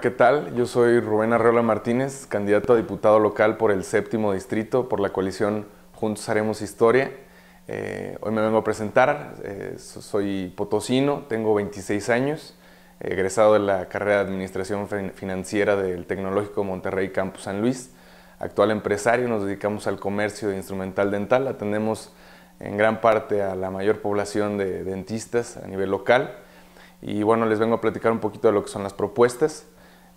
¿qué tal? Yo soy Rubén Arreola Martínez, candidato a diputado local por el séptimo distrito por la coalición Juntos Haremos Historia. Eh, hoy me vengo a presentar, eh, soy potosino, tengo 26 años, egresado de la carrera de Administración Financiera del Tecnológico Monterrey Campus San Luis, actual empresario, nos dedicamos al comercio de instrumental dental, atendemos en gran parte a la mayor población de dentistas a nivel local. Y bueno, les vengo a platicar un poquito de lo que son las propuestas.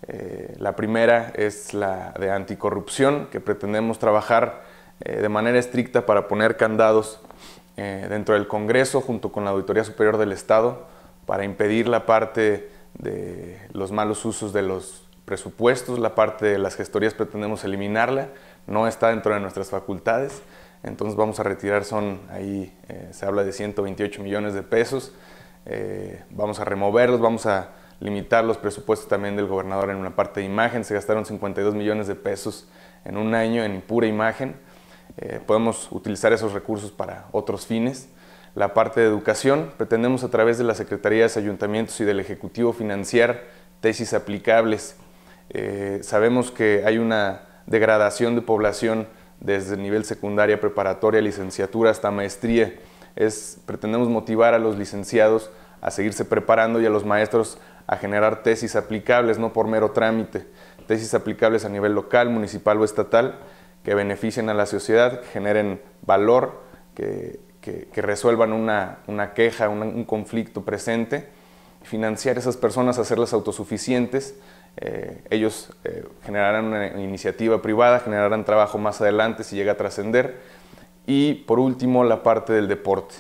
Eh, la primera es la de anticorrupción, que pretendemos trabajar eh, de manera estricta para poner candados eh, dentro del Congreso junto con la Auditoría Superior del Estado para impedir la parte de los malos usos de los presupuestos, la parte de las gestorías pretendemos eliminarla, no está dentro de nuestras facultades, entonces vamos a retirar, son ahí, se habla de 128 millones de pesos, vamos a removerlos, vamos a limitar los presupuestos también del gobernador en una parte de imagen. Se gastaron 52 millones de pesos en un año en pura imagen. Eh, podemos utilizar esos recursos para otros fines. La parte de educación, pretendemos a través de las secretarías, ayuntamientos y del Ejecutivo financiar tesis aplicables. Eh, sabemos que hay una degradación de población desde el nivel secundaria, preparatoria, licenciatura hasta maestría. Es, pretendemos motivar a los licenciados a seguirse preparando y a los maestros a generar tesis aplicables, no por mero trámite, tesis aplicables a nivel local, municipal o estatal, que beneficien a la sociedad, que generen valor, que, resuelvan una, queja, un, conflicto presente, financiar a esas personas, hacerlas autosuficientes. Eh, ellos eh, generarán una iniciativa privada, generarán trabajo más adelante si llega a trascender. Y por último, la parte del deporte.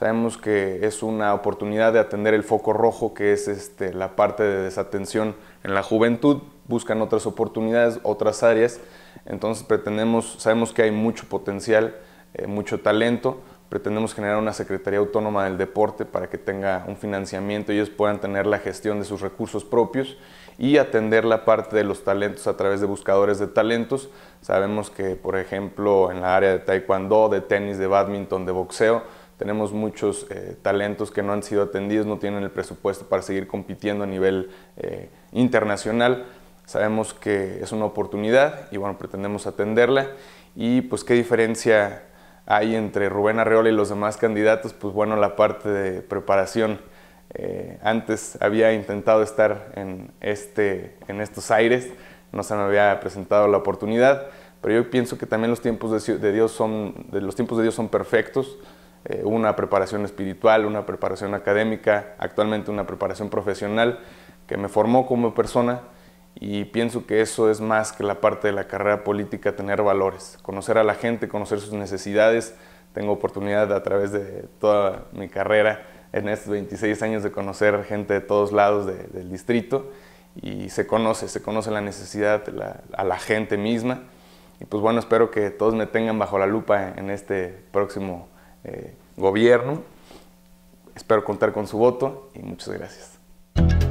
Sabemos que es una oportunidad de atender el foco rojo, que es este, la parte de desatención en la juventud. Buscan otras oportunidades, otras áreas. Entonces pretendemos, sabemos que hay mucho potencial, eh, mucho talento. Pretendemos generar una Secretaría Autónoma del Deporte para que tenga un financiamiento, y ellos puedan tener la gestión de sus recursos propios y atender la parte de los talentos a través de buscadores de talentos. Sabemos que, por ejemplo, en la área de taekwondo, de tenis, de badminton, de boxeo, tenemos muchos eh, talentos que no han sido atendidos, no tienen el presupuesto para seguir compitiendo a nivel eh, internacional. Sabemos que es una oportunidad y bueno, pretendemos atenderla. Y pues qué diferencia hay entre Rubén Arreola y los demás candidatos, pues bueno, la parte de preparación. Eh, antes había intentado estar en, este, en estos aires, no se me había presentado la oportunidad, pero yo pienso que también los tiempos de, de Dios son, de, los tiempos de Dios son perfectos eh, una preparación espiritual, una preparación académica, actualmente una preparación profesional que me formó como persona y pienso que eso es más que la parte de la carrera política, tener valores, conocer a la gente, conocer sus necesidades. Tengo oportunidad a través de toda mi carrera en estos 26 años de conocer gente de todos lados del distrito y se conoce, se conoce la necesidad a la gente misma. Y pues bueno, espero que todos me tengan bajo la lupa en este próximo eh, gobierno. Espero contar con su voto y muchas gracias.